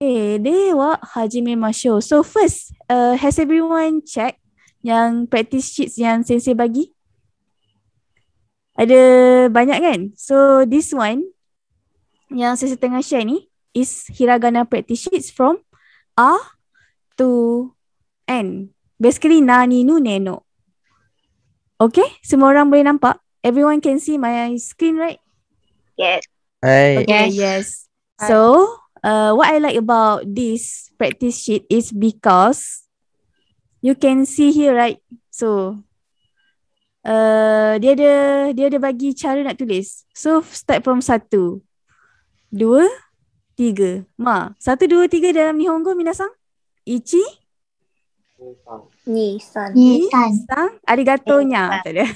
Eh, dia wa Hajime Masho. So first, uh, has everyone check yang practice sheets yang sensei bagi? Ada banyak kan? So this one yang sensei tengah share ni is hiragana practice sheets from A to N. Basically nani nu neno. Okay, semua orang boleh nampak? Everyone can see my screen right? Yes. Hey. Okay, yes. yes. So, uh, what I like about this practice sheet is because you can see here, right? So, uh, dia ada dia ada bagi cara nak tulis. So, start from satu, dua, tiga. Ma, satu, dua, tiga dalam Nihongo, Minasang? Ichi? Nisan. Nisan. Arigatonya. Nisan. Tak ada.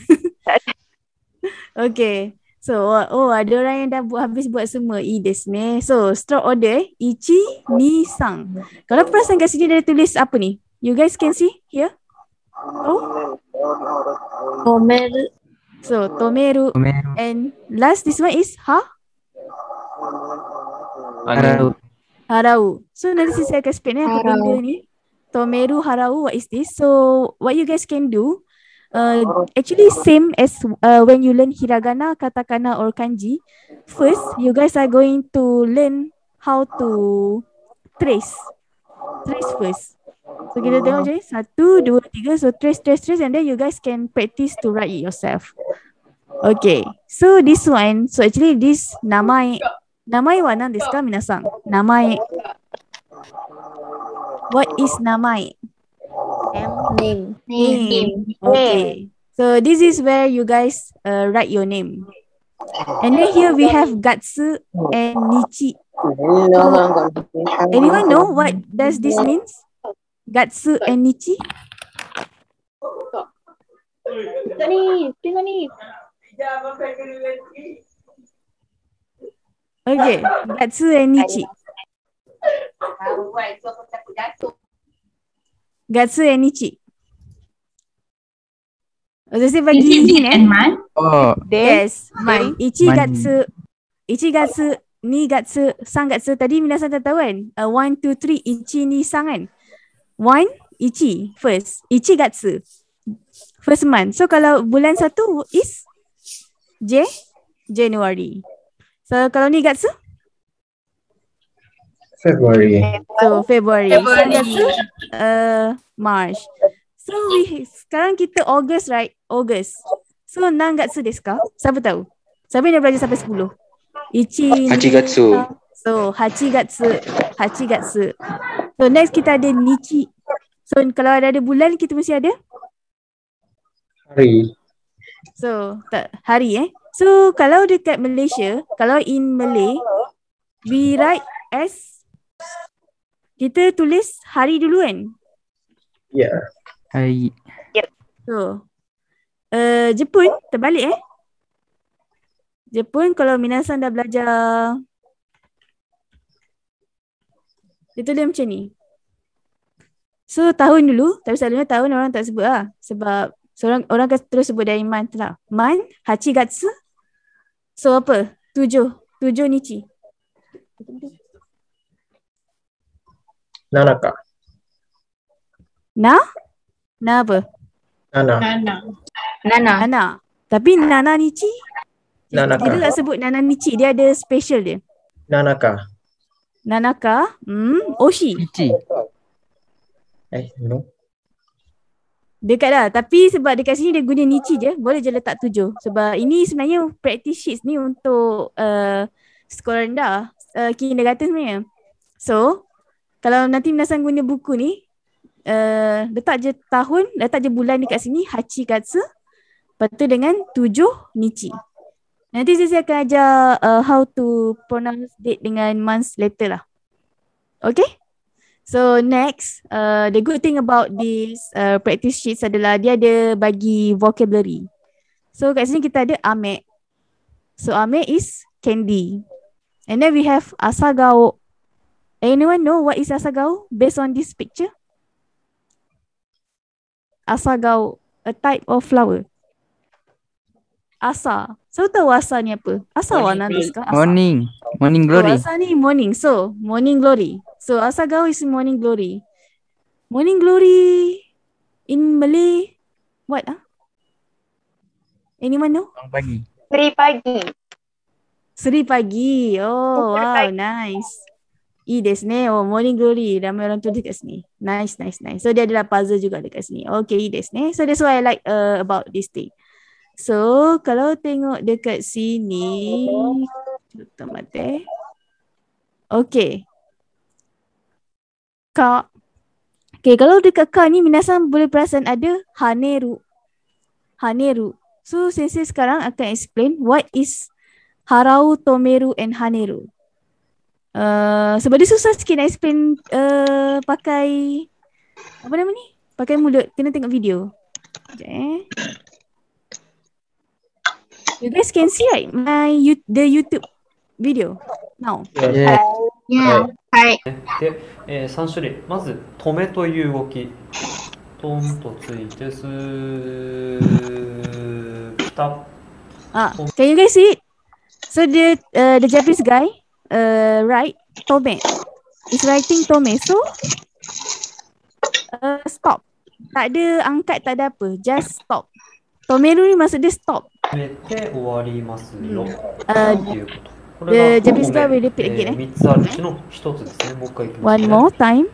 okay. So, oh ada orang yang dah buat habis buat semua E this ni. So, stroke order Ichi Ni Sang. Kalau perasan kat sini dia tulis apa ni? You guys can see here? Oh. Tomeru. So, Tomeru. Tomeru. And last this one is Ha? Harau. Harau. So, nanti saya akan explain eh, apa benda ni. Tomeru Harau, what is this? So, what you guys can do uh, actually same as uh, when you learn hiragana, katakana or kanji. First, you guys are going to learn how to trace. Trace first. So kita tengok hmm. je, satu, dua, tiga, so trace, trace, trace and then you guys can practice to write it yourself. Okay, so this one, so actually this namae, namae wa nan desu ka minasan? Namae. What is namae? Name. Name. name. Okay. So this is where you guys uh, write your name. And then here we have Gatsu and Nichi. No, Anyone know what does this means? Gatsu and Nichi? Okay, Gatsu and Nichi. Gatsu and Nichi. Oh, saya bagi Ichi, Izin, eh? Oh. Yes, Man. Ichi, man. Gatsu. Ichi, Gatsu. Ni, Gatsu. Sang, Gatsu. Tadi Minah Santa tahu kan? Uh, one, two, three. Ichi, ni, sang kan? One, Ichi. First. Ichi, Gatsu. First month. So, kalau bulan satu is J, January. So, kalau ni, Gatsu? February. So February. February. So, uh, March. So we, sekarang kita August right? August. So nang gatsu desu ka? Siapa tahu? Siapa yang belajar sampai 10? Ichi. gatsu. So hachi gatsu, hachi gatsu. So next kita ada Nichi. So kalau ada, ada bulan kita mesti ada? Hari. So tak, hari eh. So kalau dekat Malaysia, kalau in Malay, we write as kita tulis hari dulu kan? Ya. Yeah. Hari. Yep. So. Uh, Jepun, terbalik eh. Jepun kalau Minasan dah belajar. itu Dia macam ni. So tahun dulu, tapi selalunya tahun orang tak sebut lah. Sebab seorang, orang akan terus sebut dari month lah. Month, Hachigatsu. So apa? Tujuh. Tujuh Nichi. Nana. 七か。な七部。七。七。七。七。Tapi Nana Nana. Nana. nana Tapi Nichi? Nanaka. Dia tak sebut Nana Nichi. Dia ada special dia. Nana ka? Hmm. Oshi. Nichi. Eh, no. Dekat dah. Tapi sebab dekat sini dia guna Nichi je. Boleh je letak tujuh. Sebab ini sebenarnya practice sheets ni untuk uh, sekolah rendah. Uh, kindergarten sebenarnya. So, kalau nanti Minasan guna buku ni uh, letak je tahun letak je bulan dekat sini Hachi Katsu lepas tu dengan tujuh Nichi nanti saya akan ajar uh, how to pronounce date dengan months later lah okay So next, uh, the good thing about this uh, practice sheets adalah dia ada bagi vocabulary. So kat sini kita ada ame. So ame is candy. And then we have asagao. Anyone know what is asagao based on this picture? Asagao, a type of flower. Asa. So tahu asa ni apa? Asa warna lah ni sekarang. Morning. Morning glory. So, oh, asa ni morning. So, morning glory. So, asagao is morning glory. Morning glory in Malay. What ah? Huh? Anyone know? Bang pagi. Seri pagi. Seri pagi. Oh, wow. Nice. E oh Morning Glory. Ramai orang tu dekat sini. Nice, nice, nice. So, dia ada puzzle juga dekat sini. Okay, E So that's why I like uh, about this thing. So, kalau tengok dekat sini. Tutup mata. Okay. Ka. Okay, kalau dekat Ka ni, Minasan boleh perasan ada Haneru. Haneru. So, Sensei sekarang akan explain what is Harau, Tomeru and Haneru uh, sebab dia susah sikit nak explain uh, pakai apa nama ni? Pakai mulut kena tengok video. Sekejap eh. You guys can see right my you, the YouTube video now. Yeah. はい。で、え、3種類。まず止めという動き。トンとついてすーた。あ、can ah, you guys see it? So the uh, the Japanese guy uh, write Tome. It's writing Tome. So, uh, stop. Tak ada angkat, tak ada apa. Just stop. Tomeru ni maksud dia stop. Uh, the Japanese guy will repeat again. Eh? Uh, One more time.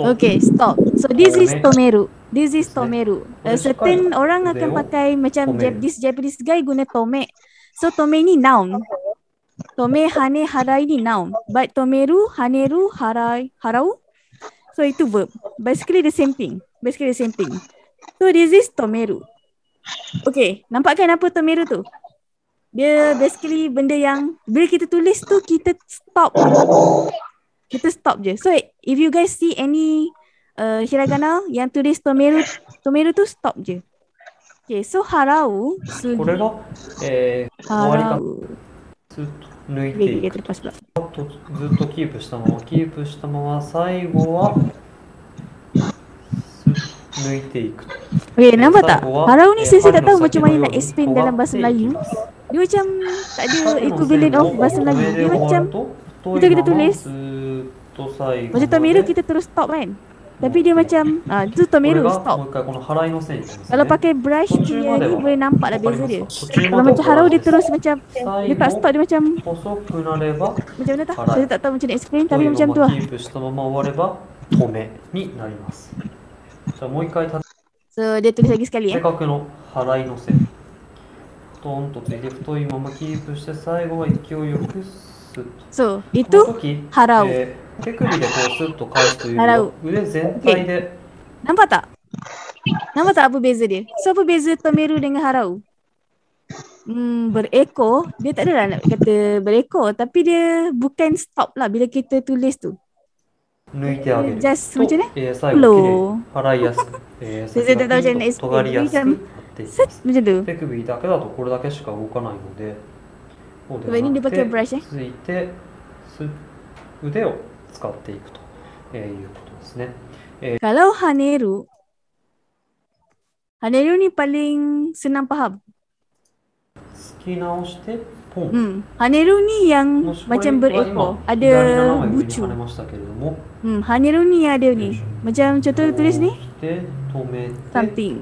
Okay, stop. So this is Tomeru. This is Tomeru. Uh, certain Tomeru. orang akan pakai macam Jap- this Japanese guy guna Tome. So Tome ni noun. Tome Hane Harai ni noun. But Tomeru, Haneru, Harai, Harau. So itu verb. Basically the same thing. Basically the same thing. So this is Tomeru. Okay. Nampak kan apa Tomeru tu? Dia basically benda yang bila kita tulis tu kita stop. Kita stop je. So if you guys see any uh, hiragana yang tulis tomato tomato tu stop je. Okay, so harau sugi. Kau dah eh harau. Tutu. ずっとキープしたままキープしたまま最後は抜いていく。え、何番だハラウニ先生だったらもちろんエスペンダランバスナユー。リュウちゃん、タデュエクビリンオフバスナユー。リュウちゃん、トイレットレス。ずっと最後。もちろん見るけど、トロストップ tapi dia macam ah tu Tomero stop. Kalau pakai brush dia ni boleh nampak dah beza dia. Kalau macam harau dia terus macam dia tak stop dia macam Macam mana tak? Saya tak tahu macam nak explain tapi macam tu lah. So dia tulis lagi sekali eh. So itu harau. Eh, 手首でこうスッと返すというより腕全体で。何パター Nama tak apa beza dia? So apa beza Tomeru dengan Harau? Hmm, berekor, dia tak adalah nak kata berekor tapi dia bukan stop lah bila kita tulis tu. Nuitia ke? Just oh, macam ni? Eh, saya kira. Harayas. Saya tak tahu macam nak explain. Set macam tu. Pekubi da ke da to kore da ke shika wukanai no de. Sebab ni dia pakai brush eh. Suite, sut, ude o, 使っていくということですね。Kalau haneru, haneru ni paling senang faham. Ski naoshite pon. Hmm. Haneru ni yang Moshu macam berekor. Ada bucu. Hmm. Haneru ni ada ni. Macam contoh to tulis ni. Something.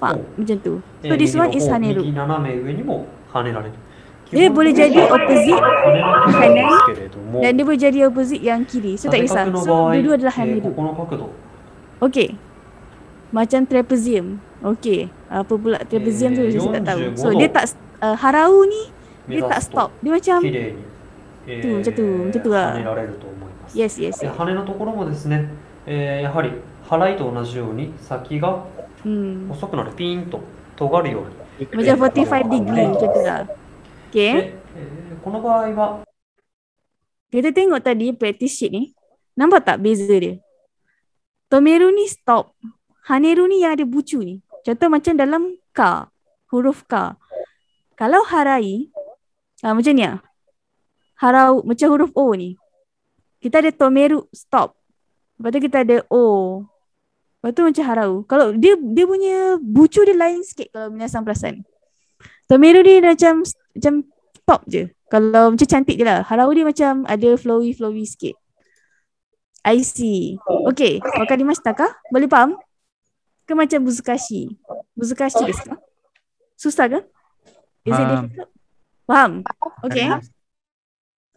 Pak. Macam tu. So eh, this one is haneru. Ni naname ue ni mo hanerareru dia boleh jadi opposite kanan dan dia boleh jadi opposite yang kiri. So tak kisah. So dua-dua adalah hal hidup. Okay. Macam trapezium. Okay. Apa pula trapezium tu saya tak tahu. So dia tak uh, harau ni dia tak stop. Dia macam tu macam tu. Macam tu lah. Yes, yes. yes. 羽のところもですね、えー、やはり払いと同じように先が遅くなる、うん、ピーンと尖るように。じゃあ45ディグリーンちょっとだ。Hmm. Okay. eh, Kono bai ba. Kita tengok tadi practice sheet ni. Nampak tak beza dia? Tomeru ni stop. Haneru ni yang ada bucu ni. Contoh macam dalam ka. Huruf ka. Kalau harai. Ah, macam ni lah. Harau. Macam huruf O ni. Kita ada tomeru stop. Lepas tu kita ada O. Lepas tu macam harau. Kalau dia dia punya bucu dia lain sikit kalau minasang perasan. Tomeru ni macam stop macam top je. Kalau macam cantik je lah. Harau dia macam ada flowy-flowy sikit. I see. Okay. Makan di kah? Boleh faham? Ke macam buzukashi? Buzukashi ke sekarang? Susah ke? Is it ah. difficult? Faham? Okay. Ah.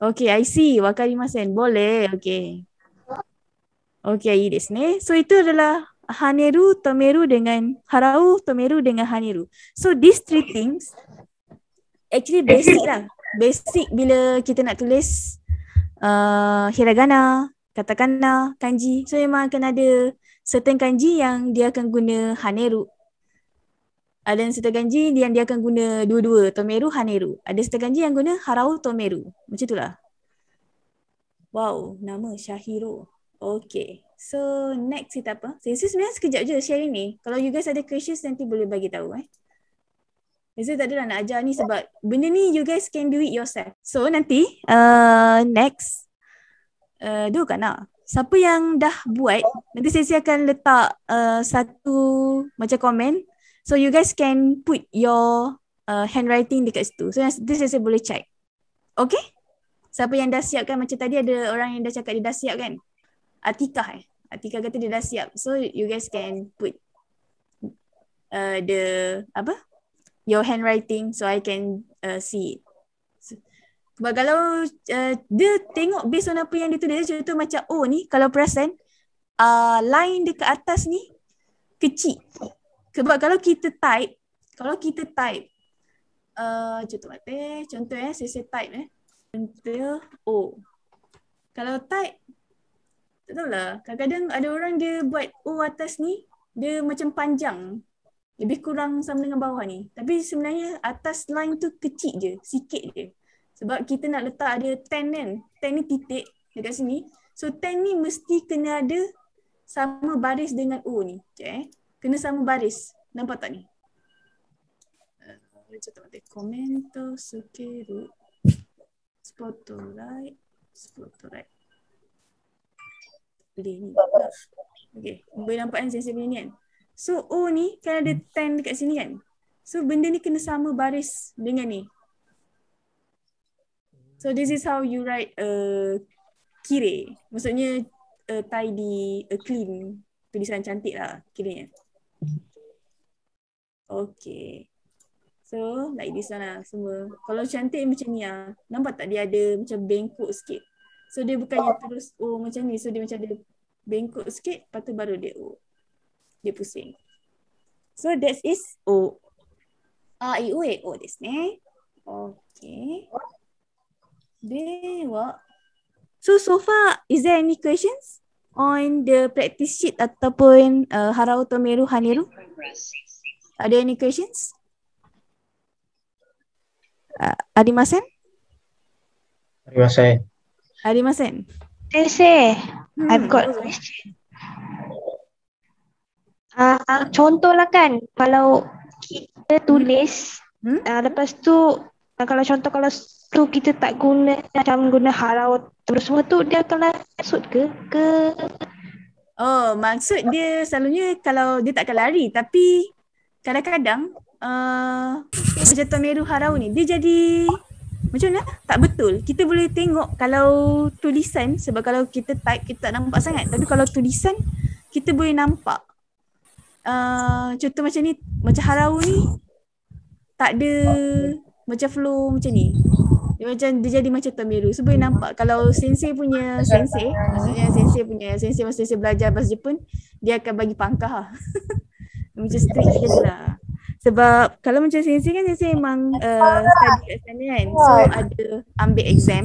Okay, I see. Wakarimasen. Boleh. Okay. Okay, I desu ne. So, itu adalah haneru, tomeru dengan harau, tomeru dengan haneru. So, these three things actually basic lah. Basic bila kita nak tulis uh, hiragana, katakana, kanji. So memang akan ada certain kanji yang dia akan guna haneru. Ada yang certain kanji yang dia akan guna dua-dua. Tomeru, haneru. Ada certain kanji yang guna harau, tomeru. Macam itulah. Wow, nama Syahiro. Okay. So next kita apa? Saya rasa sebenarnya sekejap je sharing ni. Kalau you guys ada questions nanti boleh bagi tahu eh. Izzah tak adalah nak ajar ni sebab benda ni you guys can do it yourself. So nanti uh, next uh, dulu kan nak siapa yang dah buat nanti sesi akan letak uh, satu macam komen so you guys can put your uh, handwriting dekat situ. So nanti sesi boleh check. Okay? Siapa yang dah siapkan macam tadi ada orang yang dah cakap dia dah siap kan? Atika eh? Atika kata dia dah siap. So you guys can put uh, the apa? Uh, your handwriting so I can uh, see it. Sebab kalau uh, dia tengok based on apa yang dia tulis, contoh macam O oh, ni, kalau perasan, uh, line dekat atas ni kecil. Sebab kalau kita type, kalau kita type, uh, contoh mati, contoh eh, saya, saya type eh. Contoh O. Oh. Kalau type, tak tahulah, kadang-kadang ada orang dia buat O atas ni, dia macam panjang lebih kurang sama dengan bawah ni. Tapi sebenarnya atas line tu kecil je, sikit je. Sebab kita nak letak ada 10 kan. 10 ni titik dekat sini. So 10 ni mesti kena ada sama baris dengan O ni. Okay. Eh? Kena sama baris. Nampak tak ni? Eh, macam tak Komento, suke, root. Spotlight. Boleh ni. Okay. Boleh nampak kan sesi ini ni kan? So O oh, ni kan ada 10 hmm. dekat sini kan? So benda ni kena sama baris dengan ni. So this is how you write a kire. Maksudnya a tidy, a clean. Tulisan cantik lah kiranya. Okay. So like this one lah semua. Kalau cantik macam ni lah. Nampak tak dia ada macam bengkok sikit. So dia bukannya terus O oh, macam ni. So dia macam ada bengkok sikit. Lepas tu baru dia O. Oh dia pusing. So that is O. ah I, U, E, O ですね. Okay. Dewa. So, so far, is there any questions on the practice sheet ataupun uh, Harau Tomeru Haniru? Are there any questions? Uh, Masen? Adi Masen? Say, say. Hmm. I've got a question. Uh, uh, contohlah kan kalau kita tulis hmm? uh, lepas tu uh, kalau contoh kalau tu kita tak guna macam guna harau terus semua tu dia akan masuk ke ke oh maksud dia selalunya kalau dia tak akan lari tapi kadang-kadang uh, macam tuan meru harau ni dia jadi macam mana? Tak betul. Kita boleh tengok kalau tulisan sebab kalau kita type kita tak nampak sangat. Tapi kalau tulisan kita boleh nampak Ah, contoh macam ni macam harau ni tak ada ah. macam flu macam ni dia macam dia jadi macam temeru sebab so, nampak kalau sensei punya sensei maksudnya sensei punya sensei masa sensei belajar bahasa Jepun dia akan bagi pangkah lah. macam strict je lah sebab kalau macam sensei kan sensei memang uh, study kat sana kan so ada ambil exam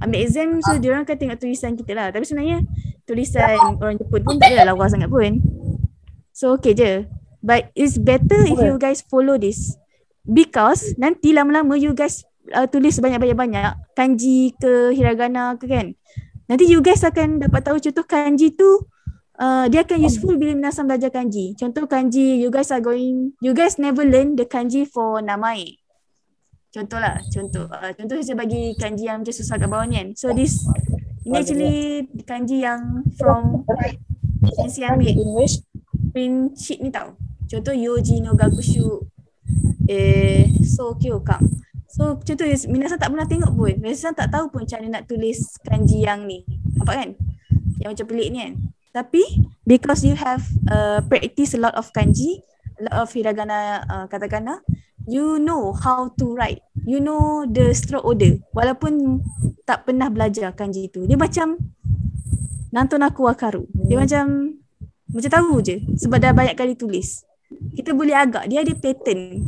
ambil exam so dia orang akan tengok tulisan kita lah tapi sebenarnya tulisan orang Jepun pun tak ada lawa sangat pun So okay je But it's better okay. if you guys follow this Because nanti lama-lama you guys uh, tulis banyak-banyak-banyak Kanji ke hiragana ke kan Nanti you guys akan dapat tahu contoh kanji tu uh, Dia akan useful bila Minasan belajar kanji Contoh kanji you guys are going You guys never learn the kanji for namae Contoh lah, contoh. Uh, contoh saya bagi kanji yang macam susah kat bawah ni kan. So this, ini actually kanji yang from yang saya ambil principe ni tau. Contoh Yoji no Gakushu eh so kyokan. So contoh Minasa tak pernah tengok pun. Minasa tak tahu pun cara nak tulis kanji yang ni. Apa kan? Yang macam pelik ni kan. Tapi because you have uh, practice a lot of kanji, a lot of hiragana uh, katakana, you know how to write. You know the stroke order. Walaupun tak pernah belajar kanji tu. Dia macam nantun aku akaru. Dia hmm. macam macam tahu je sebab dah banyak kali tulis. Kita boleh agak dia ada pattern.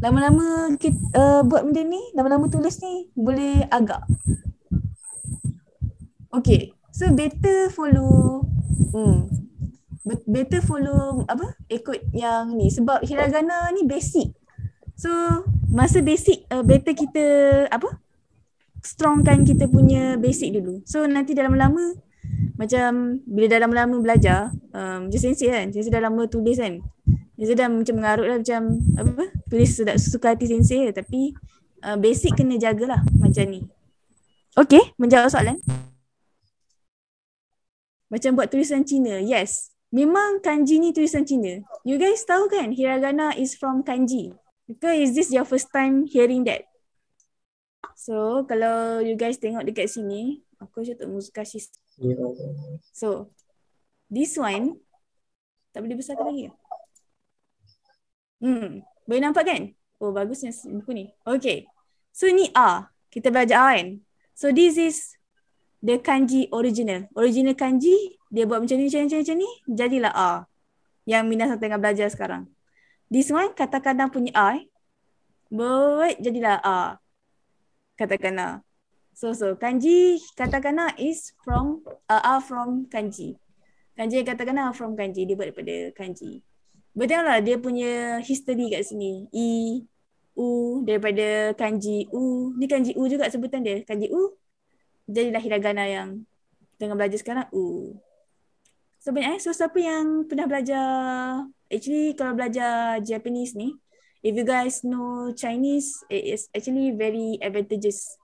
Lama-lama kita uh, buat benda ni, lama-lama tulis ni boleh agak. Okay So better follow hmm better follow apa ikut yang ni sebab hiragana ni basic. So masa basic uh, better kita apa strongkan kita punya basic dulu. So nanti dalam lama macam bila dah lama-lama belajar um, macam sensei kan sensei dah lama tulis kan sensei dah macam mengarut lah macam apa tulis sudah suka hati sensei lah. tapi uh, basic kena jagalah macam ni Okay, menjawab soalan macam buat tulisan Cina yes memang kanji ni tulisan Cina you guys tahu kan hiragana is from kanji Because is this your first time hearing that? So, kalau you guys tengok dekat sini, aku je tak muzikasi. Okay. So, this one, tak boleh besarkan lagi. Hmm, boleh nampak kan? Oh, bagusnya buku ni. Okay. So, ni A. Kita belajar A kan? So, this is the kanji original. Original kanji, dia buat macam ni, macam ni, macam ni. Jadilah A. Yang Minah tengah belajar sekarang. This one, katakanlah punya A. Eh, buat, jadilah A. Katakanlah. So so kanji katakanlah is from uh, are from kanji. Kanji katakanlah from kanji dia buat daripada kanji. Betul lah, dia punya history kat sini. I u daripada kanji u. Ni kanji u juga sebutan dia. Kanji u jadi lah hiragana yang tengah belajar sekarang u. So banyak eh. So siapa yang pernah belajar actually kalau belajar Japanese ni If you guys know Chinese, it is actually very advantageous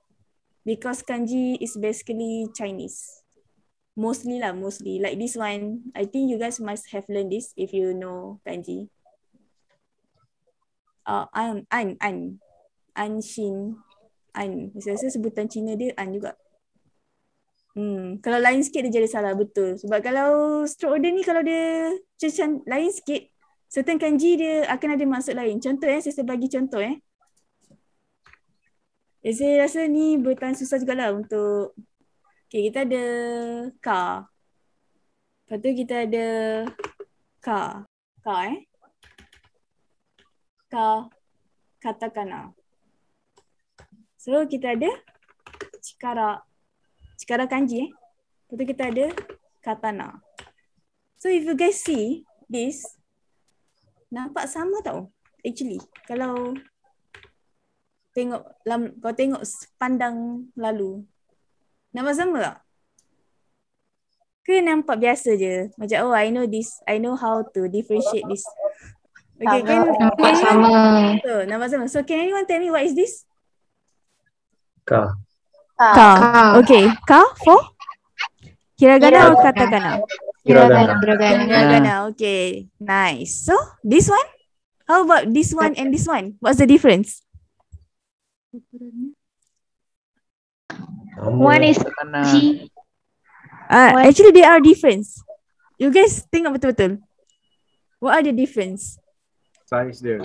because kanji is basically Chinese. Mostly lah, mostly. Like this one, I think you guys must have learned this if you know kanji. Uh, an, an, an. An Shin. An. Saya rasa sebutan Cina dia An juga. Hmm. Kalau lain sikit dia jadi salah, betul. Sebab kalau stroke order ni kalau dia cacan lain sikit, certain kanji dia akan ada maksud lain. Contoh eh, saya bagi contoh eh. Eh, saya rasa ni bertahan susah juga lah untuk Okay, kita ada car Lepas tu kita ada car Car eh Car Katakana So, kita ada Cikara Cikara kanji eh Lepas tu kita ada katana So, if you guys see this Nampak sama tau Actually, kalau tengok lam, kau tengok pandang lalu. Nampak sama tak? Ke nampak biasa je? Macam oh I know this, I know how to differentiate this. Okay, Can, nampak can sama. So, nampak sama. So can anyone tell me what is this? Ka. Ka. Ka. Okay. Ka for? gana. Kira gana, Hiragana. gana. Okay. Nice. So this one? How about this one and this one? What's the difference? One is G. Uh, actually, they are difference. You guys think betul-betul. What are the difference? Size there.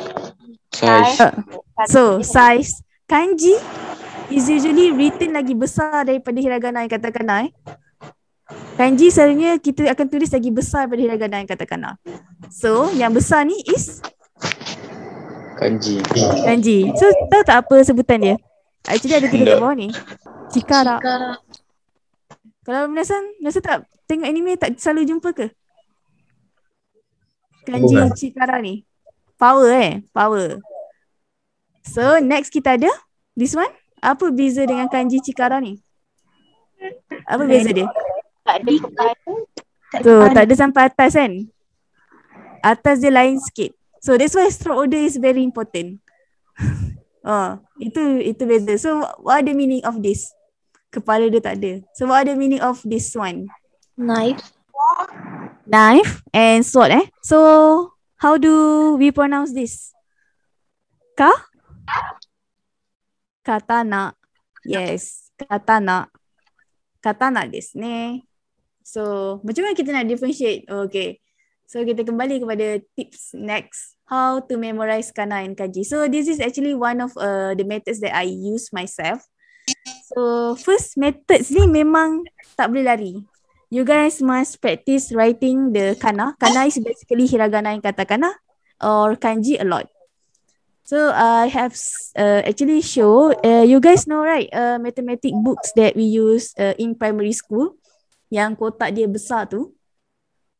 Size. Uh, so, size. Kanji is usually written lagi besar daripada hiragana yang katakan eh. Kanji selalunya kita akan tulis lagi besar daripada hiragana yang katakan So, yang besar ni is Kanji. Kanji. So tahu tak apa sebutan dia? Actually ada tiga kat bawah ni. Cikara. Kalau Nelson, Nelson tak tengok anime tak selalu jumpa ke? Kanji Bukan. Cikara ni. Power eh, power. So next kita ada this one. Apa beza dengan kanji Cikara ni? Apa beza dia? Tak ada kepala. Tak tak ada sampai atas kan? Atas dia lain sikit. So that's why stroke order is very important. Oh, itu itu beza. So what are the meaning of this? Kepala dia tak ada. So what are the meaning of this one? Knife. Knife and sword eh. So how do we pronounce this? Ka? Katana. Yes, katana. Katana ne. So macam mana kita nak differentiate? Okay. So kita kembali kepada tips next how to memorize kana and kanji. So this is actually one of uh, the methods that I use myself. So first methods ni memang tak boleh lari. You guys must practice writing the kana. Kana is basically hiragana and katakana or kanji a lot. So I have uh, actually show uh, you guys know right uh, mathematics books that we use uh, in primary school yang kotak dia besar tu.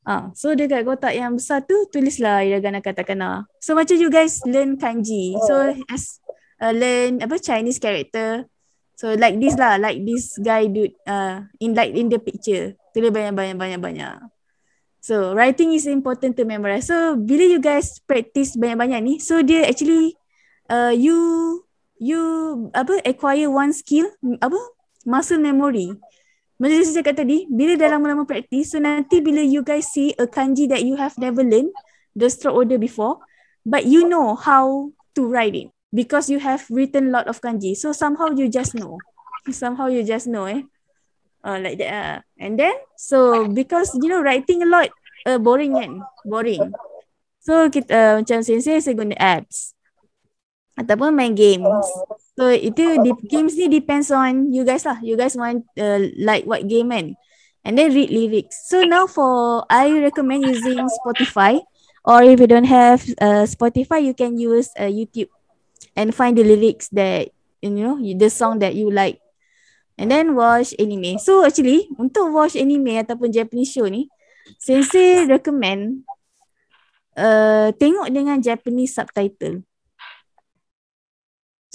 Ah, ha. so dekat kotak yang besar tu tulislah hiragana katakana. So macam you guys learn kanji. So oh. as uh, learn apa Chinese character. So like this lah, like this guy do uh, in like in the picture. Tulis banyak banyak banyak banyak. So writing is important to memorize. So bila you guys practice banyak-banyak ni, so dia actually uh, you you apa acquire one skill apa muscle memory. Macam saya kata tadi, bila dah lama-lama praktis, so nanti bila you guys see a kanji that you have never learned, the stroke order before, but you know how to write it because you have written a lot of kanji. So somehow you just know. Somehow you just know eh. Uh, like that uh. And then, so because you know writing a lot, uh, boring kan? Boring. So kita, uh, macam sensei, saya guna apps ataupun main games. Oh. So itu games ni depends on you guys lah. You guys want uh, like what game kan? And then read lyrics. So now for I recommend using Spotify or if you don't have uh, Spotify you can use uh, YouTube and find the lyrics that you know the song that you like. And then watch anime. So actually untuk watch anime ataupun Japanese show ni sensei recommend uh, tengok dengan Japanese subtitle.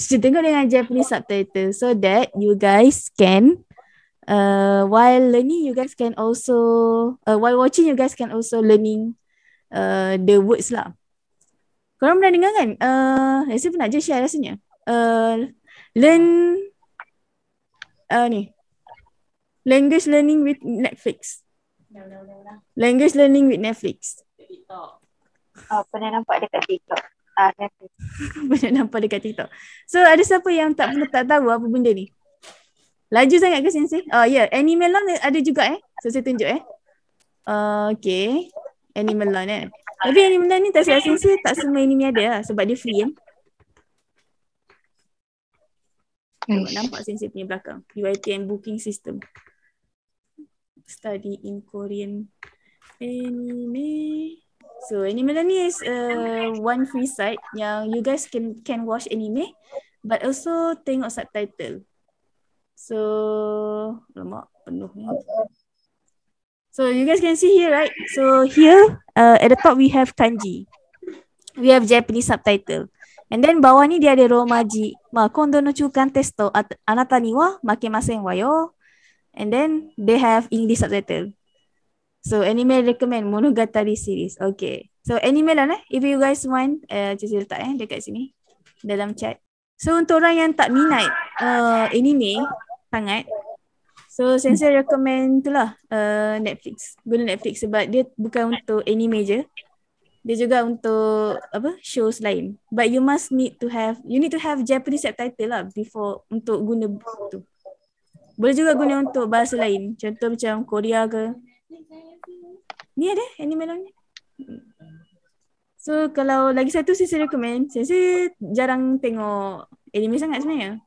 Kita tengok dengan Japanese subtitle so that you guys can uh, while learning you guys can also uh, while watching you guys can also learning uh, the words lah. Korang pernah dengar kan? Uh, saya pun nak je share rasanya. Uh, learn uh, ni. Language learning with Netflix. Language learning with Netflix. Oh, pernah nampak dekat TikTok. Ah, kan? Banyak nampak dekat TikTok. So ada siapa yang tak pernah tak tahu apa benda ni? Laju sangat ke sensei? Oh ya, yeah. Animal Lawn ada juga eh. So saya tunjuk eh. Uh, ah, okay. Animal Lawn eh. Tapi Animal Lawn ni tak siap sensei tak semua anime ada lah sebab dia free eh. Tengok, nampak sensei punya belakang. UITM booking system. Study in Korean anime. So anime ni is uh, one free site yang you guys can can watch anime but also tengok subtitle. So lama penuh ni. So you guys can see here right? So here uh, at the top we have kanji. We have Japanese subtitle. And then bawah ni dia ada romaji. Ma kondo no chukan testo anata ni wa makemasen wa yo. And then they have English subtitle. So anime recommend Monogatari series. Okay. So anime lah eh. If you guys want, uh, eh, Cici letak eh dekat sini. Dalam chat. So untuk orang yang tak minat uh, anime sangat. So saya recommend tu lah uh, Netflix. Guna Netflix sebab dia bukan untuk anime je. Dia juga untuk apa shows lain. But you must need to have, you need to have Japanese subtitle lah before untuk guna tu. Boleh juga guna untuk bahasa lain. Contoh macam Korea ke. Ni ada Annie Melon So kalau lagi satu saya recommend, saya jarang tengok anime sangat sebenarnya.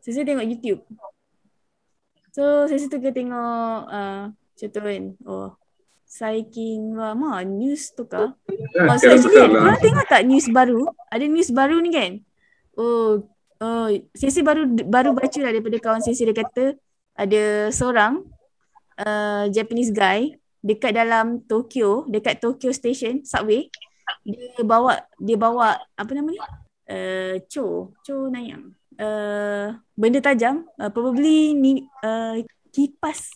Saya tengok YouTube. So saya suka tengok uh, contoh kan. Oh. Saikin wa news tu ka? Eh, oh, so actually, lah. tengok tak news baru? Ada news baru ni kan? Oh, oh, sesi baru baru baca lah daripada kawan sesi dia kata ada seorang uh, Japanese guy dekat dalam Tokyo, dekat Tokyo Station subway, dia bawa dia bawa apa nama ni? Uh, eh, cho, cho nayang. Uh, eh, benda tajam, uh, probably ni uh, kipas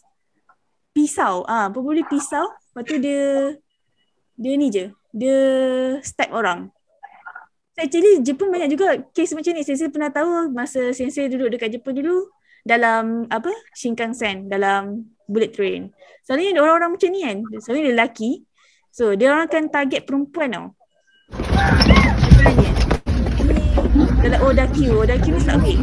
pisau. Ah, uh, probably pisau. Lepas tu dia dia ni je. Dia stab orang. Actually Jepun banyak juga kes macam ni. Sensei pernah tahu masa sensei duduk dekat Jepun dulu dalam apa? Shinkansen dalam bullet train. Selalunya ada orang-orang macam ni kan. Selalunya dia lelaki. So dia orang akan target perempuan tau. Sebenarnya. Ini dalam oh dah queue. Oh dah queue ni selalu.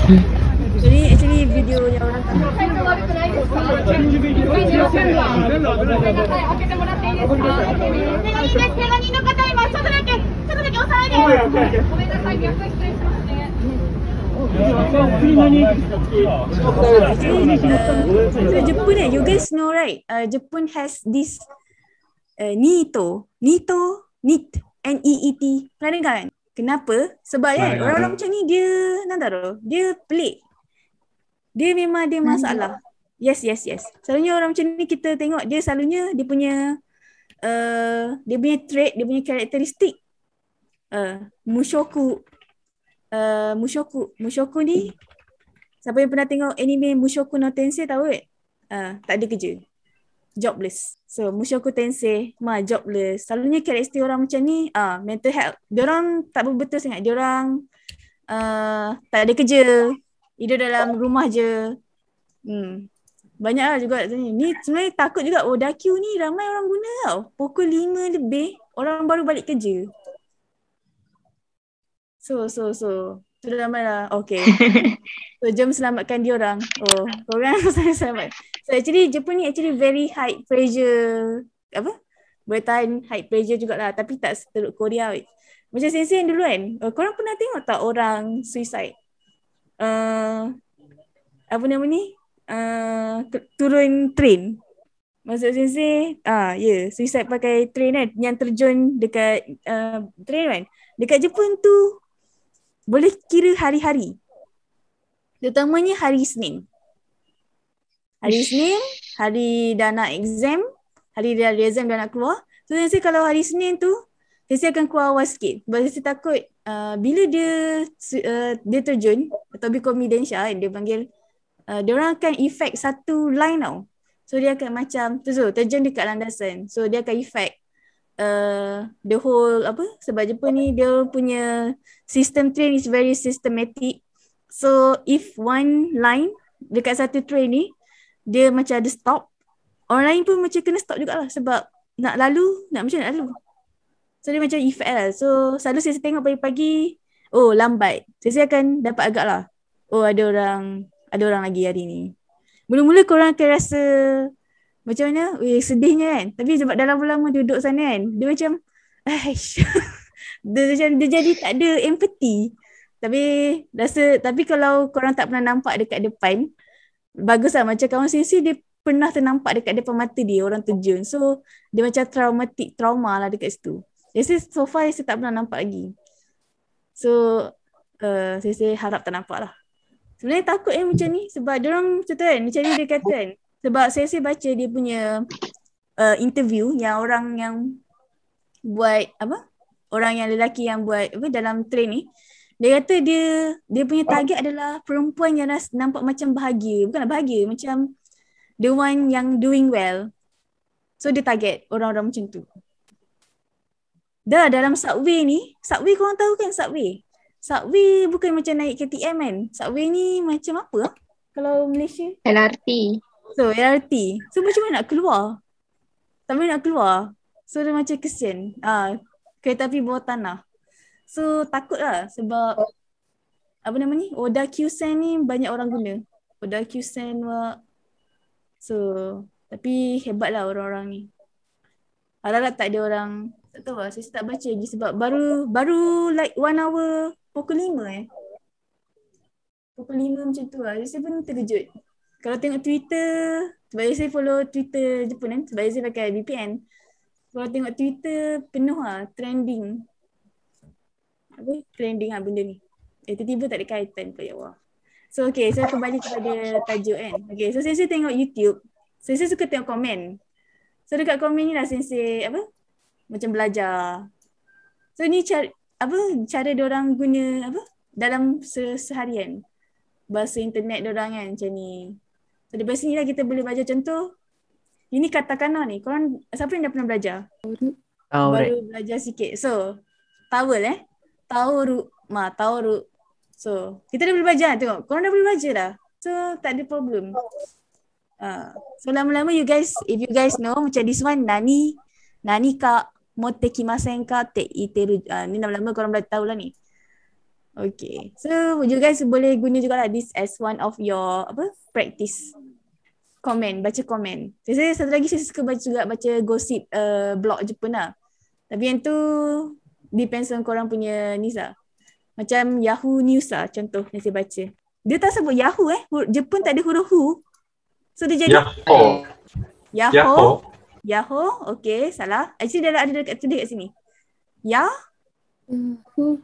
Hmm. Ini actually video yang orang So Jepun eh, you guys know right? Uh, Jepun has this uh, Nito, Nito, Nit, N-E-E-T. Pernah dengar kan? Kenapa? Sebab kan, orang-orang macam ni dia, nak tahu, dia pelik dia memang ada masalah. Yes, yes, yes. Selalunya orang macam ni kita tengok dia selalunya dia punya uh, dia punya trait, dia punya karakteristik uh, Mushoku. Uh, Mushoku. Mushoku ni siapa yang pernah tengok anime Mushoku no Tensei tahu kan? Uh, tak ada kerja. Jobless. So Mushoku Tensei ma jobless. Selalunya karakteristik orang macam ni uh, mental health. Diorang tak betul sangat. Diorang uh, tak ada kerja. Either dalam rumah je hmm. Banyak lah juga sebenarnya. Ni sebenarnya takut juga Oh dah ni ramai orang guna tau Pukul 5 lebih Orang baru balik kerja So so so Sudah ramai lah Okay So jom selamatkan dia orang Oh korang saya selamat So actually Jepun ni actually very high pressure Apa? Boleh tahan high pressure jugalah Tapi tak seteruk Korea macam Macam sensei dulu kan uh, Korang pernah tengok tak orang suicide? uh, apa nama ni? Uh, turun train. Maksud sensei, ah yeah, suicide pakai train kan yang terjun dekat uh, train kan. Dekat Jepun tu boleh kira hari-hari. Terutamanya hari Senin. Hari Senin, hari dana exam, hari dah exam dah nak keluar. So, sensei kalau hari Senin tu Sensei akan keluar awal sikit sebab Sensei takut uh, bila dia uh, dia terjun atau bila komi Densha kan dia panggil uh, dia orang akan effect satu line tau. So dia akan macam tu so, terjun dekat landasan. So dia akan effect uh, the whole apa sebab Jepun ni dia punya system train is very systematic. So if one line dekat satu train ni dia macam ada stop Orang lain pun macam kena stop jugalah sebab nak lalu, nak macam nak lalu. So dia macam effect lah So selalu saya tengok pagi-pagi Oh lambat Saya akan dapat agak lah Oh ada orang Ada orang lagi hari ni Mula-mula korang akan rasa Macam mana Weh sedihnya kan Tapi sebab dalam lama duduk sana kan Dia macam Aish dia, macam, dia jadi tak ada empathy Tapi rasa Tapi kalau korang tak pernah nampak dekat depan Bagus lah macam kawan sensi Dia pernah ternampak dekat depan mata dia Orang terjun So dia macam traumatik trauma lah dekat situ dia say, so far dia tak pernah nampak lagi. So, uh, saya say, harap tak nampak lah. Sebenarnya takut eh macam ni sebab dia orang cerita kan, macam ni dia kata kan. Sebab saya say baca dia punya uh, interview yang orang yang buat apa? Orang yang lelaki yang buat apa dalam train ni. Dia kata dia dia punya target adalah perempuan yang nampak macam bahagia. Bukanlah bahagia, macam the one yang doing well. So dia target orang-orang macam tu. Dah dalam subway ni, subway korang tahu kan subway? Subway bukan macam naik KTM kan? Subway ni macam apa ah? kalau Malaysia? LRT. So LRT. So macam mana nak keluar? Tak boleh nak keluar. So dia macam kesian. Ah, kereta api bawah tanah. So takut lah sebab apa nama ni? Oda Kyusen ni banyak orang guna. Oda Kyusen wak. So tapi hebat lah orang-orang ni. harap tak ada orang tak tahu lah, saya tak baca lagi sebab baru baru like one hour pukul lima eh. Pukul lima macam tu lah, saya pun terkejut. Kalau tengok Twitter, sebab saya follow Twitter Jepun kan, sebab saya pakai VPN. Kalau tengok Twitter, penuh lah trending. Apa? Trending lah benda ni. Eh tiba-tiba tak ada kaitan pula ya Allah. So okay, saya so kembali kepada tajuk kan. Okay, so saya tengok YouTube. So, saya suka tengok komen. So dekat komen ni lah sensei apa? macam belajar. So ni cara apa cara dia orang guna apa dalam seharian bahasa internet dia orang kan macam ni. So dari sini lah kita boleh belajar contoh ini katakanlah ni. Korang siapa yang dah pernah belajar? Oh, Baru right. belajar sikit. So towel eh. Tauru ma tauru. So kita dah boleh belajar tengok. Korang dah boleh belajar dah. So tak ada problem. Uh, so lama-lama you guys if you guys know macam this one nani nani kak 持ってきませんかって言ってる。Uh, ah, ni lama-lama korang dah tahu lah ni. Okay. So you guys boleh guna juga lah this as one of your apa practice. Comment, baca comment. So, saya satu lagi saya suka baca juga baca gosip uh, blog Jepun lah. Tapi yang tu depends on korang punya ni lah. Macam Yahoo News lah contoh yang saya baca. Dia tak sebut Yahoo eh. Jepun tak ada huruf Hu. So dia jadi Yahoo. Yahoo. Yahoo. Yahoo, okay, salah. Actually, dia ada, ada dekat, dekat sini. Ya? Yahoo.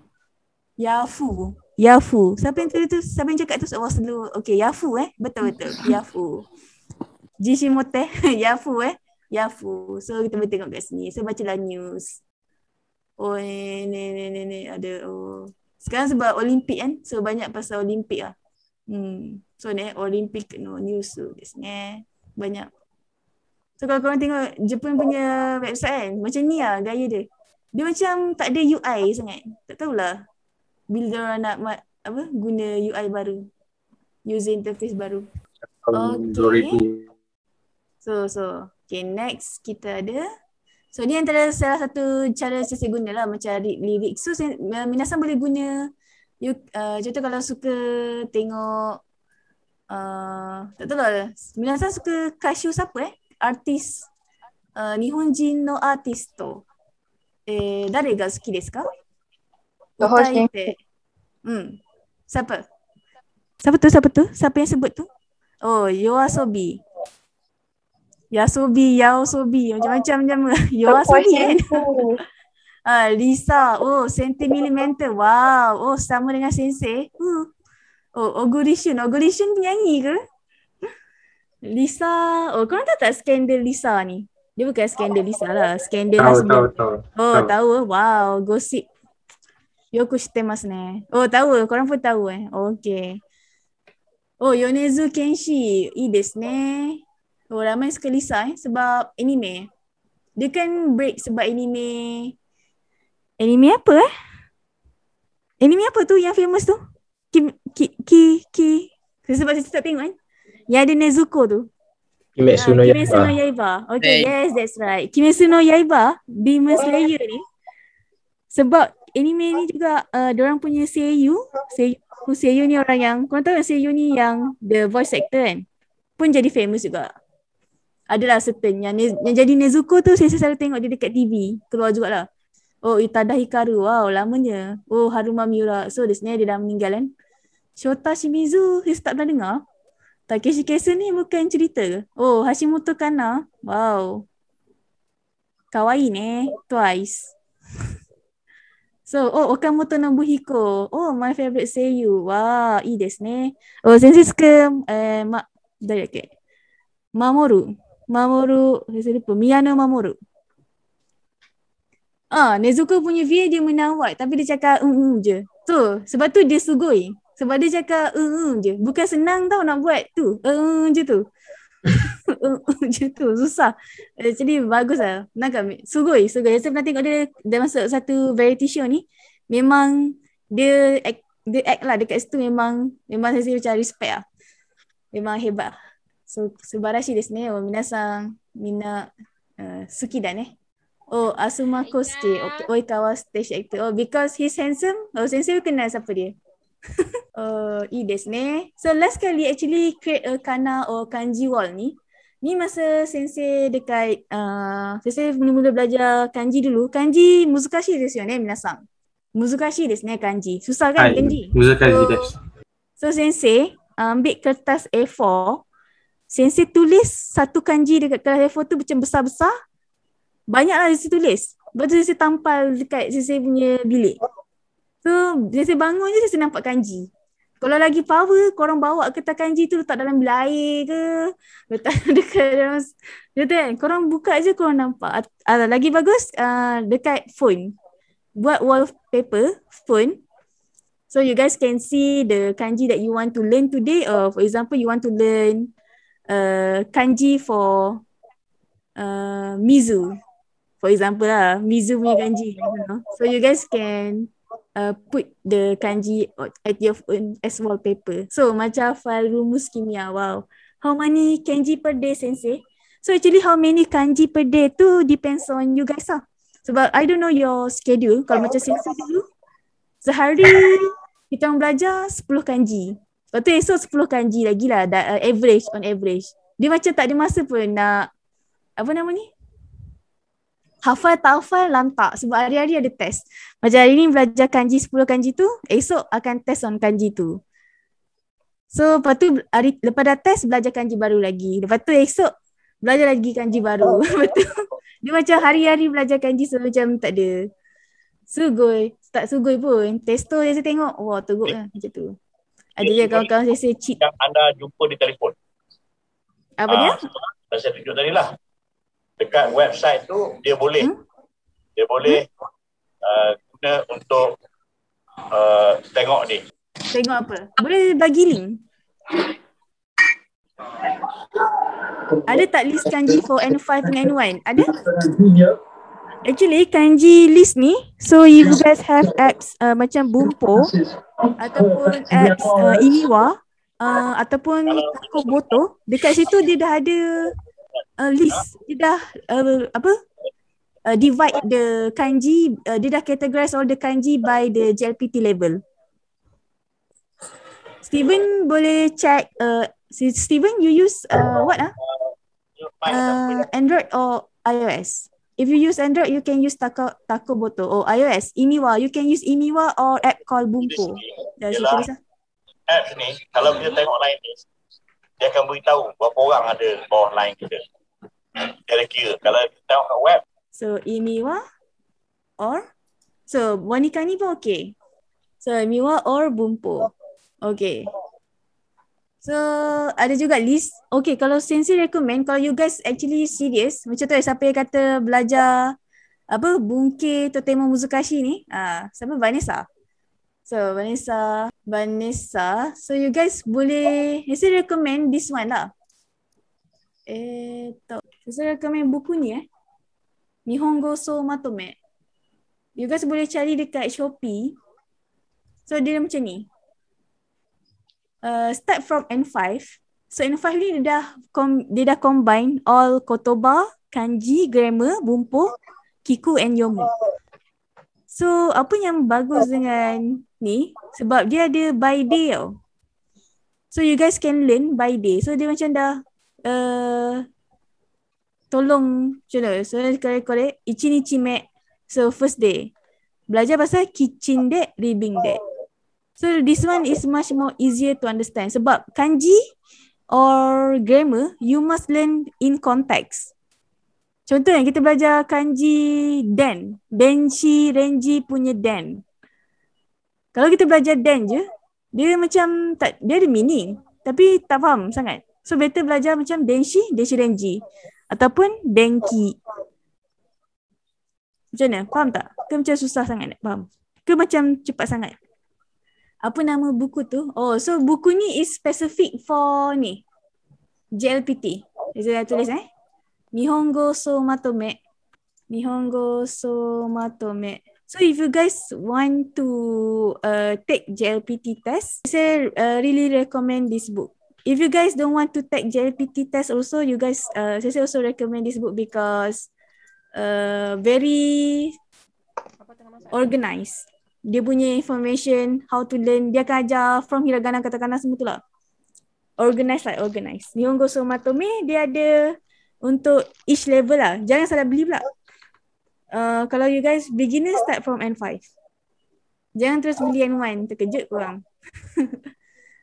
Yafu. Yafu. Siapa yang tulis tu? Siapa yang cakap tu? Oh, slow. Okay, Yafu eh. Betul-betul. Yafu. Jishimote. Yafu eh. Yafu. So, kita boleh tengok kat sini. So, bacalah news. Oh, ni, ni, ni, ni. Ada. Oh. Sekarang sebab Olimpik kan. So, banyak pasal Olimpik lah. Hmm. So, ni, eh, Olimpik no, news tu. Kat eh. Banyak. So kalau korang tengok Jepun punya website kan Macam ni lah gaya dia Dia macam tak ada UI sangat Tak tahulah Bila dia orang nak apa, guna UI baru User interface baru Okay So so Okay next kita ada So ni antara salah satu cara saya guna lah mencari lirik. So uh, Minasan boleh guna you, uh, contoh kalau suka tengok uh, tak tahu lah. Minasan suka Kashu siapa eh? アーティスあ日本人のアーティスト、えー、誰が好きですか答えて。うん。Siapa? Siapa tu? Siapa tu? Siapa yang sebut tu? Oh, Yoasobi. Yasobi, Yaosobi. Macam-macam nama. Yoasobi kan? Ah, Lisa. Oh, sentimental. Wow. Oh, sama dengan sensei. Uh. Oh, Ogurishun. Ogurishun penyanyi ke? Lisa, oh kau tahu tak skandal Lisa ni? Dia bukan skandal Lisa lah, skandal tahu, lah sebelum. oh, tahu. Wow, gosip. Yoku shite masu ne. Oh, tahu. kau pun tahu eh. Oh, okay. Oh, Yonezu Kenshi. Ii desu ne. Oh, ramai sekali Lisa eh. Sebab anime. Dia kan break sebab anime. Anime apa eh? Anime apa tu yang famous tu? Ki, ki, ki, ki. Sebab saya tak tengok eh. Yang ada Nezuko tu. Kimetsu no, ah, Kimetsu no Yaiba. Okay, hey. yes, that's right. Kimetsu no Yaiba, Demon Slayer ni. Sebab anime ni juga uh, diorang punya seiyu. Seiyu, seiyu ni orang yang, korang tahu seiyu ni yang the voice actor kan? Pun jadi famous juga. Adalah certain yang, yang jadi Nezuko tu saya selalu tengok dia dekat TV. Keluar jugalah. Oh, Itada Hikaru. Wow, lamanya. Oh, Haruma Miura. So, dia sebenarnya dia dah meninggal kan? Shota Shimizu, saya tak pernah dengar. Takeshi Kesa ni bukan cerita ke? Oh, Hashimoto Kana. Wow. Kawaii ni. Eh? Twice. So, oh, Okamoto Nobuhiko. Oh, my favorite seiyu. Wow, いいですね. Oh, sensei suka, eh, ma, dari ke? Mamoru. Mamoru, saya lupa. Miyano Mamoru. Ah, Nezuko punya V dia menawat. Tapi dia cakap, um, um, je. Tu, sebab tu dia sugoi. Sebab dia cakap uh, uh, je. Bukan senang tau nak buat tu. Uh, uh je tu. uh, je tu. Susah. Jadi bagus lah. Nak kami. Sugoi. Sugoi. Saya pernah tengok dia, dia masuk satu variety show ni. Memang dia act, dia act lah dekat situ memang memang saya macam respect lah. Memang hebat. So, sebarashi desu ne. Oh, minasang mina uh, suki dan eh. Oh, Asuma Kosuke. Oh, Oikawa stage actor. Oh, because he's handsome. Oh, sensei kenal siapa dia? uh, ides ni. So last kali actually create a kana or kanji wall ni. Ni masa sensei dekat, uh, sensei mula-mula belajar kanji dulu. Kanji muzukashi desu ne, eh, minasan. Muzukashi desu ne, kanji. Susah kan kanji? Muzukashi desu. So, so sensei uh, ambil kertas A4. Sensei tulis satu kanji dekat kertas A4 tu macam besar-besar. Banyaklah sensei tulis. Lepas tu tampal dekat sensei punya bilik. So bila saya bangun je saya nampak kanji Kalau lagi power korang bawa kertas kanji tu letak dalam bilik air ke Letak dekat dalam Betul kan? Korang buka je korang nampak uh, Lagi bagus uh, dekat phone Buat wallpaper phone So you guys can see the kanji that you want to learn today or for example you want to learn uh, kanji for uh, Mizu. For example lah, Mizu punya kanji. So you guys can uh, put the kanji at your own as wallpaper. So macam file rumus kimia. Wow. How many kanji per day sensei? So actually how many kanji per day tu depends on you guys lah. Sebab I don't know your schedule. Kalau macam sensei dulu, sehari kita belajar 10 kanji. Lepas tu esok 10 kanji lagi lah. Uh, average, on average. Dia macam tak ada masa pun nak, apa nama ni? hafal tak hafal lantak sebab hari-hari ada test. Macam hari ni belajar kanji 10 kanji tu, esok akan test on kanji tu. So lepas tu hari, lepas dah test belajar kanji baru lagi. Lepas tu esok belajar lagi kanji baru. Oh. lepas tu dia macam hari-hari belajar kanji so macam tak ada. Sugoi, tak sugoi pun. Test tu dia tengok, wah teruk lah macam tu. Ada je kawan-kawan saya cheat. Yang Anda jumpa di telefon. Apa dia? Uh, saya tunjuk tadi lah dekat website tu dia boleh hmm? dia boleh hmm? uh, guna untuk uh, tengok ni tengok apa boleh bagi link ada tak list kanji for N5 dengan N1? Ada? Actually, kanji list ni, so if you guys have apps uh, macam Bumpo ataupun apps uh, Iniwa uh, ataupun Takoboto, dekat situ dia dah ada uh, list dia dah uh, apa uh, divide the kanji uh, dia dah categorize all the kanji by the JLPT level. Steven boleh check uh, Steven you use uh, what ah? Uh, Android or iOS? If you use Android, you can use Tako, Tako Boto or iOS. Imiwa, you can use Imiwa or app called Bumpo. Dan situ bisa. ni, kalau kita tengok line ni, dia akan beritahu berapa orang ada bawah line kita kira kira kalau kita tengok kat web so imiwa or so wanita ni pun okey so imiwa or bumpo okey So ada juga list. Okay kalau Sensei recommend kalau you guys actually serious macam tu eh, siapa yang kata belajar apa bungke tema Muzukashi ni. Ah, uh, siapa Vanessa? So Vanessa, Vanessa. So you guys boleh Sensei recommend this one lah. Eh, to Pasal kami buku ni eh. Nihongo So Matome. You guys boleh cari dekat Shopee. So dia macam ni. Uh, start from N5. So N5 ni dia dah, com- dia dah combine all kotoba, kanji, grammar, bumpo, kiku and yomu. So apa yang bagus dengan ni sebab dia ada by day tau. So you guys can learn by day. So dia macam dah uh, tolong je lah. So, kali kali ichi ni chime. So, first day. Belajar pasal kitchen deck, living deck. So, this one is much more easier to understand. Sebab kanji or grammar, you must learn in context. Contohnya, kita belajar kanji den. Denshi, renji punya den. Kalau kita belajar den je, dia macam tak dia ada meaning. Tapi tak faham sangat. So, better belajar macam denshi, denshi, renji ataupun dengki, Macam mana? Faham tak? Ke macam susah sangat nak faham? Ke macam cepat sangat? Apa nama buku tu? Oh, so buku ni is specific for ni. JLPT. Saya tulis eh. Nihongo Somatome. Nihongo Somatome. So if you guys want to uh, take JLPT test, saya uh, really recommend this book if you guys don't want to take JLPT test also, you guys, uh, saya also recommend this book because uh, very organized. Dia punya information, how to learn, dia akan ajar from hiragana, katakana, semua tu lah. Organized lah, organized. Nihongo Somatome, dia ada untuk each level lah. Jangan salah beli pula. Uh, kalau you guys beginner, start from N5. Jangan terus beli N1, terkejut korang.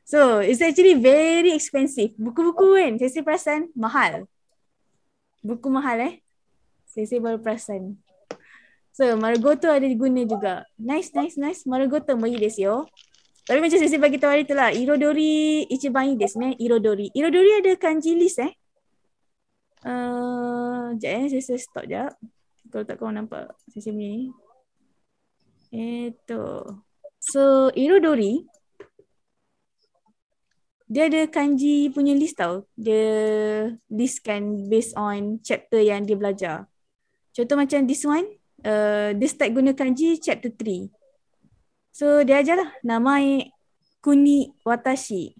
So it's actually very expensive. Buku-buku kan. Saya saya perasan mahal. Buku mahal eh. Saya saya baru perasan. So Margoto ada guna juga. Nice, nice, nice. Margoto mahi desu yo. Oh. Tapi macam saya bagi tahu hari tu lah. Irodori Ichiban desu ne. Irodori. Irodori ada kanji list eh. Uh, sekejap eh. Saya, saya stop jap. Kalau tak kau nampak. Saya saya punya ni. Eto, So Irodori dia ada kanji punya list tau. Dia listkan based on chapter yang dia belajar. Contoh macam this one, uh, dia start guna kanji chapter 3. So dia ajar lah. Namai kuni watashi.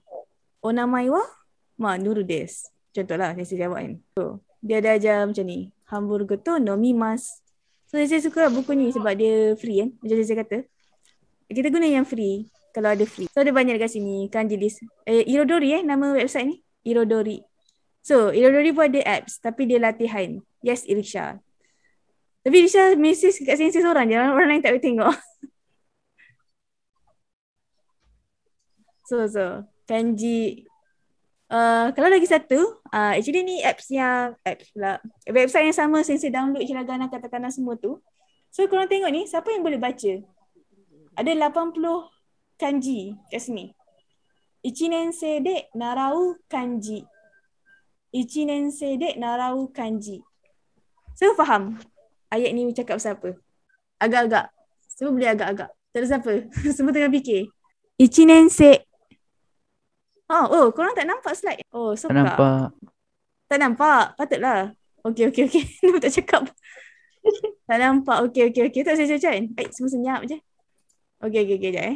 Onamai oh, wa ma nuru desu. Contoh lah saya jawab kan. So dia ada ajar macam ni. Hamburger to nomimas. So saya suka buku ni sebab dia free kan. Macam saya kata. Kita guna yang free kalau ada free. So ada banyak dekat sini kan di Eh, Irodori eh nama website ni. Irodori. So Irodori buat ada apps tapi dia latihan. Yes Irisha. Tapi Irisha mesej kat sini seorang je. Orang lain tak boleh tengok. So so. Kanji. Uh, kalau lagi satu, uh, actually ni apps yang apps pula. Website yang sama sensei download hiragana katakana semua tu. So korang tengok ni, siapa yang boleh baca? Ada kanji kat sini. Ichi nen se de narau kanji. Ichi nen se de narau kanji. So faham ayat ni cakap pasal apa? Agak-agak. Saya boleh agak-agak. Tak ada siapa. Semua tengah fikir. Ichi nen Oh, oh, korang tak nampak slide? Oh, so tak nampak. Tak nampak. Patutlah. Okey, okey, okey. Nampak tak cakap. tak nampak. Okey, okey, okey. Tak saya cakap Baik, semua senyap je. Okey, okey, okey. Sekejap eh.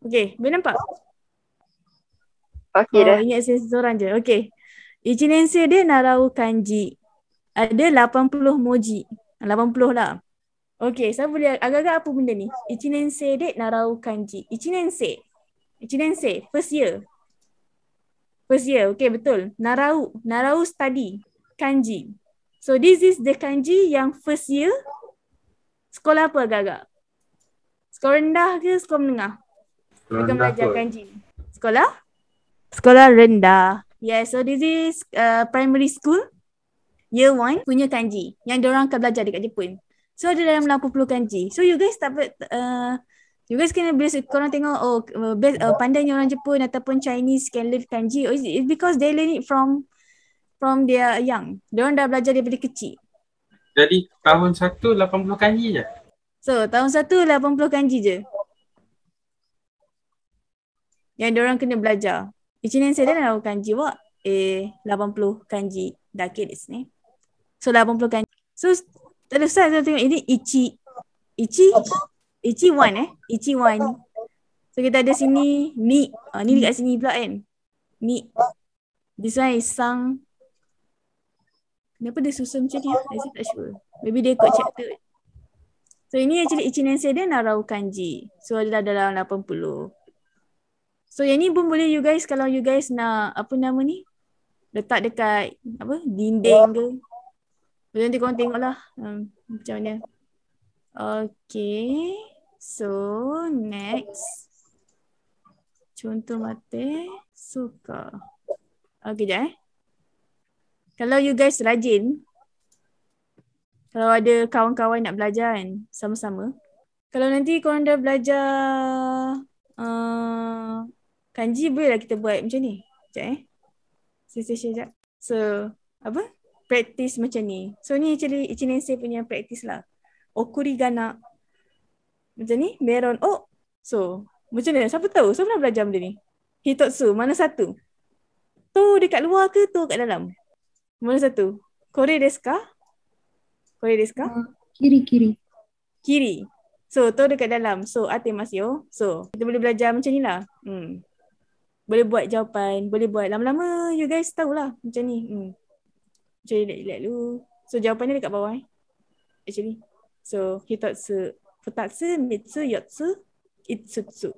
Okay, boleh nampak? Okay oh, dah. Oh, ingat saya seorang je. Okay. Ichinense dia narau kanji. Ada 80 moji. 80 lah. Okay, saya boleh agak-agak apa benda ni? Ichinense de narau kanji. Ichinense. Ichinense, first year. First year, okay betul. Narau, narau study. Kanji. So this is the kanji yang first year. Sekolah apa agak-agak? Sekolah rendah ke sekolah menengah? Akan belajar kanji Sekolah? Sekolah rendah Yeah, so this is uh, primary school Year one punya kanji Yang diorang akan belajar dekat Jepun So ada dalam 80 kanji So you guys dapat uh, You guys kena bila korang tengok oh, uh, best, uh, Pandainya orang Jepun ataupun Chinese can learn kanji or is it because they learn it from From their young Orang dah belajar daripada kecil Jadi tahun satu 80 kanji je? So tahun satu 80 kanji je yang orang kena belajar. Ichin and Seiden adalah kanji wa eh, 80 kanji dake di sini. So 80 kanji. So tadi saya tengok ini Ichi. Ichi? Ichi, ichi one eh. Ichi one. So kita ada sini ni. Ah, ni dekat sini pula kan. Ni. This one is sang. Kenapa dia susun macam ni? Saya tak sure. Maybe dia ikut chapter. So ini actually Ichinen Seiden Arau Kanji. So ada dalam So yang ni pun boleh you guys kalau you guys nak apa nama ni letak dekat apa dinding ke. Boleh nanti korang tengoklah um, macam mana. Okay. So next. Contoh mate suka. Okay oh, jap eh. Kalau you guys rajin kalau ada kawan-kawan nak belajar kan sama-sama. Kalau nanti korang dah belajar uh, Kanji bolehlah kita buat macam ni. Sekejap eh. Saya share sekejap. So, apa? Practice macam ni. So, ni actually Ichin Ensei punya practice lah. Okuri gana. Macam ni. Meron o. Oh. So, macam ni. Siapa tahu? Siapa pernah belajar benda ni? Hitotsu. Mana satu? Tu dekat luar ke tu kat dalam? Mana satu? Kore desu ka? Kore desu ka? Uh, kiri, kiri. Kiri. So, tu dekat dalam. So, ate masyo. So, kita boleh belajar macam ni lah. Hmm boleh buat jawapan, boleh buat lama-lama you guys tahu lah macam ni. Hmm. Macam ni lelak dulu. So jawapannya dekat bawah eh. Actually. So he thought so. Futatsu, mitsu, yotsu, itsutsu.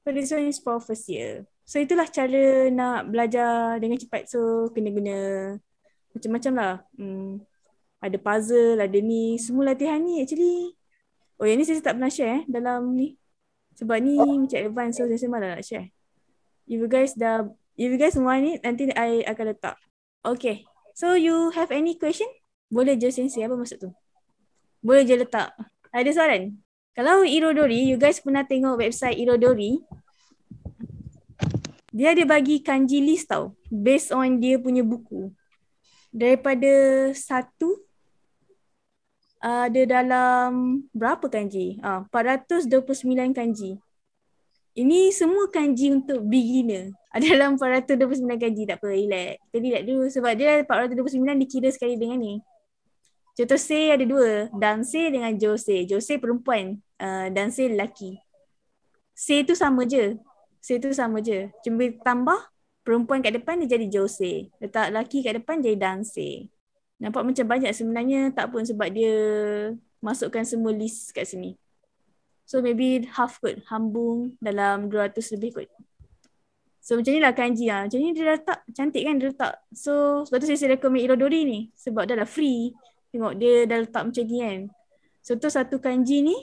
So this one is for first year. So itulah cara nak belajar dengan cepat. So kena guna macam-macam lah. Hmm. Ada puzzle, ada ni. Semua latihan ni actually. Oh yang ni saya tak pernah share eh, dalam ni. Sebab ni oh. macam advance. So saya malah nak share. If you guys dah If you guys want it Nanti I akan letak Okay So you have any question? Boleh je sensei Apa maksud tu? Boleh je letak Ada soalan? Kalau Irodori You guys pernah tengok website Irodori Dia ada bagi kanji list tau Based on dia punya buku Daripada satu ada dalam berapa kanji? Ah, 429 kanji. Ini semua kanji untuk beginner. Ada dalam 429 kanji. Tak apa, relax. Kita relax dulu. Sebab dia dah 429 dikira sekali dengan ni. Contoh say ada dua. Dan say dengan jose. Jose perempuan. Uh, dan say lelaki. Say tu sama je. Say tu sama je. Cuma tambah perempuan kat depan dia jadi jose. Letak lelaki kat depan jadi dan say. Nampak macam banyak sebenarnya. Tak pun sebab dia masukkan semua list kat sini. So maybe half kot Hambung dalam 200 lebih kot So macam ni lah kanji lah Macam ni dia letak Cantik kan dia letak So sebab tu saya, saya recommend Irodori ni Sebab dah lah free Tengok dia dah letak macam ni kan So tu satu kanji ni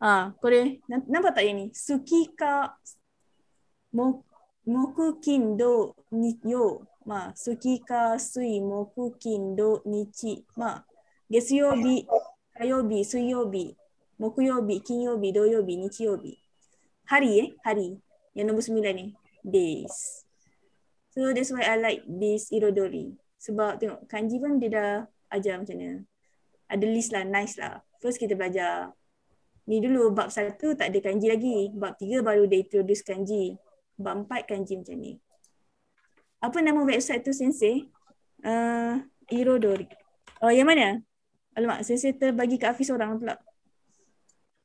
ha, Korea Nampak tak yang ni Suki ka Moku kin do ni yo Ma Suki ka sui moku kin do ni chi Ma Gesuyobi Ayobi Suyobi 木曜日、金曜日、土曜日、日曜日。Hari eh, hari. Yang nombor sembilan ni. Days. So that's why I like this Irodori. Sebab tengok, kanji pun dia dah ajar Ada list lah, nice lah. First kita belajar. Ni dulu, bab satu tak ada kanji lagi. Bab tiga baru dia introduce kanji. Bab empat kanji macam ni. Apa nama website tu, Sensei? Uh, Irodori. Oh, yang mana? Alamak, Sensei terbagi kat Hafiz orang pula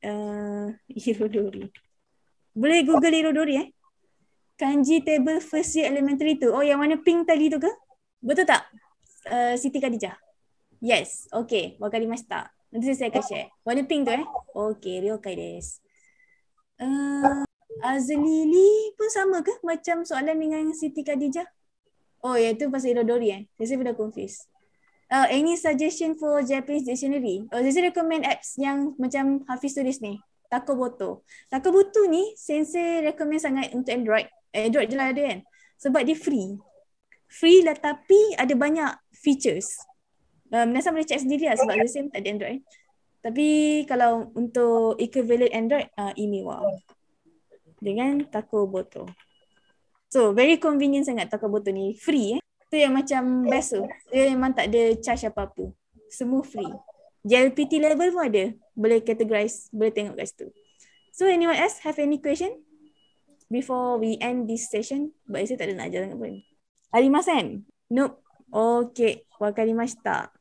uh, eh, Irodori. Boleh Google Irodori eh? Kanji table first year elementary tu. Oh yang mana pink tadi tu ke? Betul tak? Uh, Siti Khadijah. Yes. Okay. Wakali Masta. Nanti saya akan share. Warna pink tu eh. Okay. Real kaides. Uh, Azlili pun sama ke? Macam soalan dengan Siti Khadijah. Oh yang tu pasal Irodori eh. Saya pun dah confused uh, any suggestion for Japanese dictionary? Uh, does recommend apps yang macam Hafiz tulis ni? Takoboto. Takoboto ni, sensei recommend sangat untuk Android. Android je lah ada kan? Sebab dia free. Free lah tapi ada banyak features. Um, uh, Nasam boleh check sendiri lah sebab Zesin tak ada Android. Eh. Tapi kalau untuk equivalent Android, uh, Imiwa. Dengan Takoboto. So, very convenient sangat Takoboto ni. Free eh tu yang macam best tu. Dia memang tak ada charge apa-apa. Semua free. JLPT level pun ada. Boleh categorize, boleh tengok kat situ. So anyone else have any question? Before we end this session, but saya tak ada nak ajar sangat pun. Arimasen? Nope. Okay. Wakarimashita.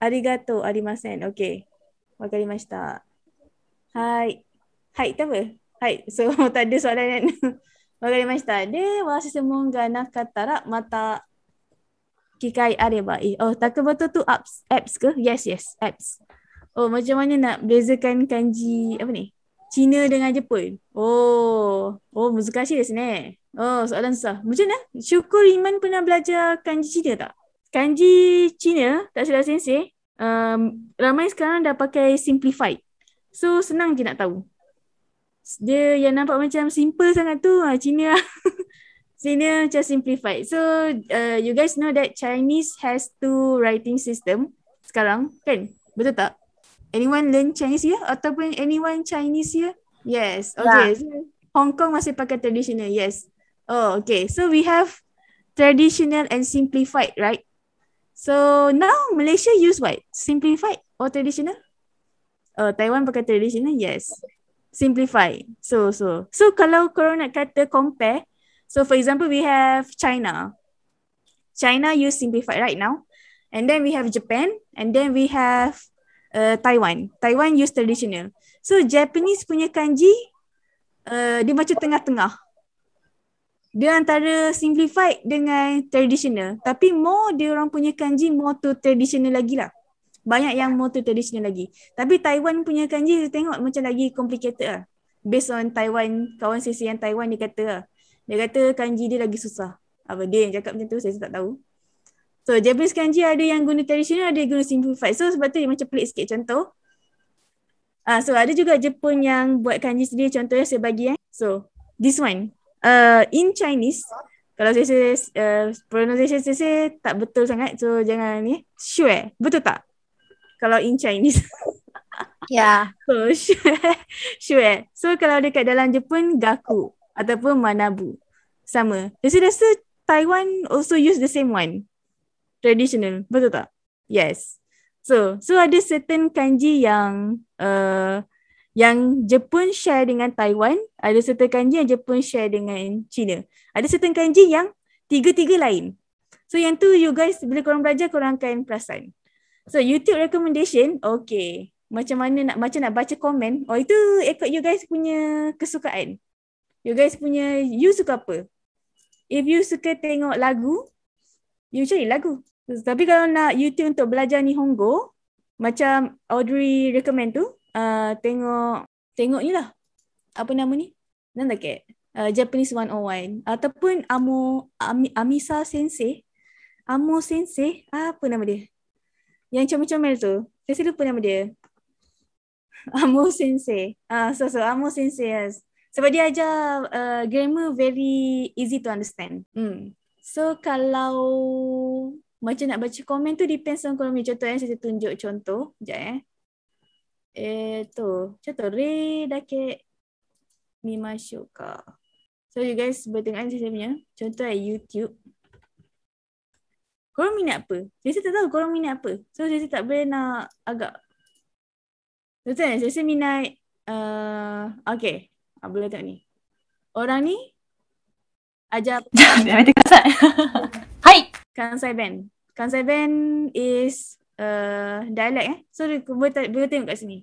Arigato, arimasen. Okay. Wakarimashita. Hai. Hai tu apa? Hai. So tak ada soalan kan? わかりました。では、質問がなかったら、また機会あればいい。お、たくばととアップス。アップスか ?Yes, yes, アップス。お、もちろんね、bezakan oh, kanji、あぶね、China dengan Jepun. お、お、難しいですね。お、そうなんですか。もちろんね、シュクリマンプナブラジャー oh, oh, kanji China だ。Kanji China, tak silap sensei, um, ramai sekarang dah pakai simplified. So, senang je nak tahu dia yang nampak macam simple sangat tu ah Cina lah. Cina macam simplified. So uh, you guys know that Chinese has two writing system sekarang kan? Betul tak? Anyone learn Chinese here? Ataupun anyone Chinese here? Yes. Ya. Okay. Yeah. Hong Kong masih pakai traditional. Yes. Oh, okay. So we have traditional and simplified, right? So now Malaysia use what? Simplified or traditional? Oh, Taiwan pakai traditional. Yes simplify. So, so. So, kalau korang nak kata compare, so for example, we have China. China use simplified right now. And then we have Japan. And then we have uh, Taiwan. Taiwan use traditional. So, Japanese punya kanji, uh, dia macam tengah-tengah. Dia antara simplified dengan traditional. Tapi more dia orang punya kanji, more to traditional lagi lah banyak yang more traditional lagi. Tapi Taiwan punya kanji dia tengok macam lagi complicated lah. Based on Taiwan, kawan sisi yang Taiwan dia kata lah. Dia kata kanji dia lagi susah. Apa dia yang cakap macam tu saya tak tahu. So Japanese kanji ada yang guna traditional, ada yang guna simplified. So sebab tu dia macam pelik sikit contoh. Ah, uh, so ada juga Jepun yang buat kanji sendiri contohnya saya bagi eh. So this one. Uh, in Chinese, kalau saya, saya uh, pronunciation saya, saya, tak betul sangat so jangan ni. Eh. Sure, betul tak? kalau in Chinese. Ya. Yeah. So, sure. So, kalau dekat dalam Jepun, Gaku ataupun Manabu. Sama. Jadi, rasa Taiwan also use the same one. Traditional. Betul tak? Yes. So, so ada certain kanji yang uh, yang Jepun share dengan Taiwan. Ada certain kanji yang Jepun share dengan China. Ada certain kanji yang tiga-tiga lain. So, yang tu you guys, bila korang belajar, korang akan perasan. So YouTube recommendation, okay. Macam mana nak macam nak baca komen? Oh itu ikut you guys punya kesukaan. You guys punya you suka apa? If you suka tengok lagu, you cari lagu. Tapi kalau nak YouTube untuk belajar Nihongo, macam Audrey recommend tu, uh, tengok tengok ni lah. Apa nama ni? Nanda ke? Uh, Japanese 101 ataupun Amo Ami, Amisa Sensei Amo Sensei apa nama dia yang comel-comel tu. Saya selalu lupa nama dia. Amo Sensei. Ah, so so Amo Sensei yes. Sebab dia ajar uh, grammar very easy to understand. Hmm. So kalau macam nak baca komen tu depends on kalau contoh eh. Saya tunjuk contoh. Sekejap eh. Eh tu. Contoh re dakek mi So you guys boleh tengok saya punya. Contoh eh, YouTube korang minat apa? Saya tak tahu korang minat apa. So saya tak boleh nak agak. Betul kan? Saya minat uh, okay. Apa ah, tak ni? Orang ni ajar. Jangan mati kasat. Hai! Kansai Ben. Kansai Ben is uh, dialect eh. So boleh, boleh tengok kat sini.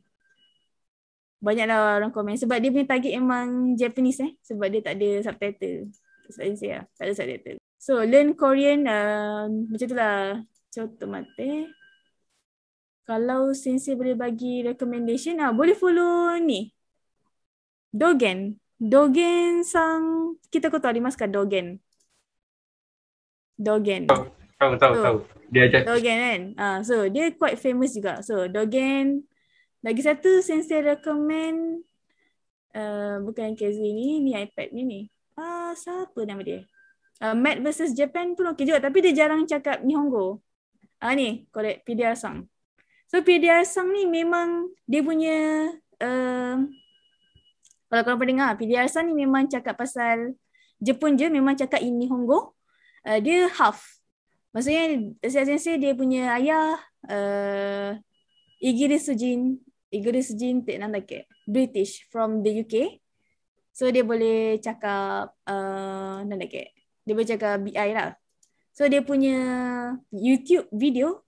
Banyaklah orang komen. Sebab dia punya target emang Japanese eh. Sebab dia tak ada subtitle. Sebab saya tak ada subtitle. So learn Korean um, macam itulah. Cepat mati. Kalau sensei boleh bagi recommendation, ah boleh follow ni. Dogen. Dogen sang kita kau tahu dimas kan Dogen. Dogen. Tahu, tahu, tahu. So, dia ajak. Dogen kan. Ah, so dia quite famous juga. So Dogen. Lagi satu sensei recommend. Uh, bukan Kezi ni, ni iPad ni ni. Ah, siapa nama dia? uh, Matt versus Japan pun okey juga tapi dia jarang cakap Nihongo. Ah uh, ni, correct PDR song. So Pedia Sang ni memang dia punya uh, kalau korang pendengar PDR song ni memang cakap pasal Jepun je memang cakap ini Nihongo. Uh, dia half. Maksudnya saya sense dia punya ayah uh, Igiri Sujin, Igiri Sujin tak nanda ke British from the UK. So dia boleh cakap uh, nanda ke dia bercakap BI lah. So dia punya YouTube video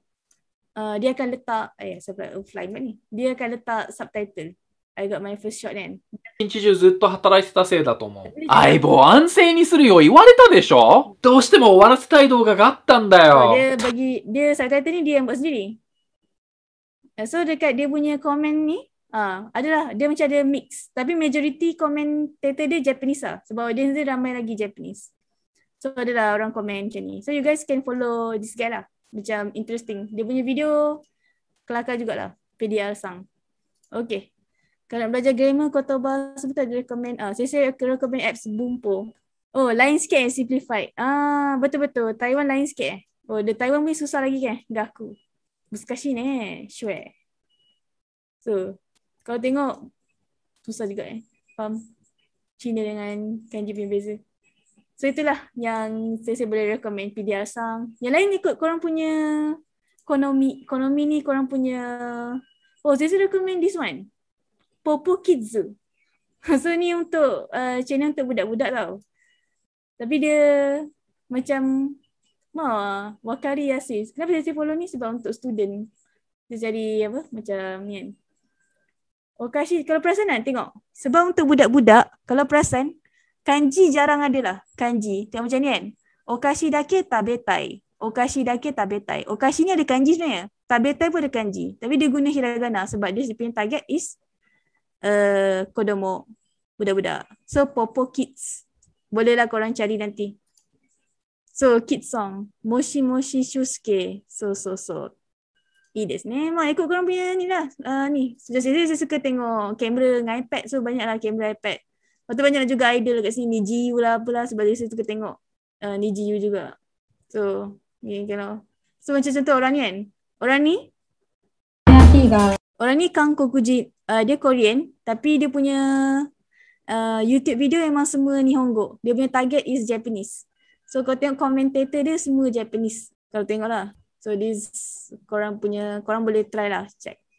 uh, dia akan letak eh sebab offline ni. Dia akan letak subtitle. I got my first shot then. Kim Chi Joo zutto hatarai sei da to mou. Ai bo ansei ni suru yo iwareta de sho? Dou shitemo owarase tai douga ga attan da yo. Dia bagi dia subtitle ni dia yang buat sendiri. Uh, so dekat dia punya komen ni ah uh, adalah dia macam ada mix tapi majority komen dia Japanese lah sebab audience dia ramai lagi Japanese. So ada lah orang komen macam ni. So you guys can follow this guy lah. Macam interesting. Dia punya video kelakar jugalah. PDR sang. Okay. Kalau nak belajar grammar, kota bahasa pun tak ada recommend. Uh, saya saya recommend apps Bumpo. Oh, lain sikit eh, simplified. Ah, betul-betul. Taiwan lain sikit eh. Oh, the Taiwan punya susah lagi kan? Gaku. ni eh. Sure. So, kalau tengok, susah juga eh. Faham? Cina dengan kanji punya beza. So itulah yang saya, saya boleh recommend PDR Sang. Yang lain ikut korang punya ekonomi ekonomi ni korang punya Oh, saya, saya recommend this one. Popo Kids. So ni untuk uh, channel untuk budak-budak tau. Tapi dia macam ma Wakari Yasis. Kenapa saya, saya follow ni sebab untuk student. Dia jadi apa macam ni kan. Okashi kalau perasan nak tengok sebab untuk budak-budak kalau perasan Kanji jarang ada lah. Kanji. Tengok macam ni kan. Okashi dake tabetai. Okashi dake tabetai. Okashi ni ada kanji sebenarnya. Tabetai pun ada kanji. Tapi dia guna hiragana sebab dia punya target is uh, kodomo. Budak-budak. So popo kids. Bolehlah korang cari nanti. So kids song. Moshi moshi shusuke. So so so. i desu ne. Mak ikut korang punya ni lah. Uh, ni. Saya, saya suka tengok kamera dengan iPad. So banyaklah kamera iPad. Lepas tu banyak juga idol kat sini Niji Yu lah apalah Sebab dia suka tengok uh, Niji Yu juga So Ni yeah, kena So macam contoh orang ni kan Orang ni Orang ni Kang Kokuji uh, Dia Korean Tapi dia punya uh, YouTube video memang semua ni Honggo. Dia punya target is Japanese So kau tengok commentator dia semua Japanese Kalau tengok lah So this korang punya, korang boleh try lah check.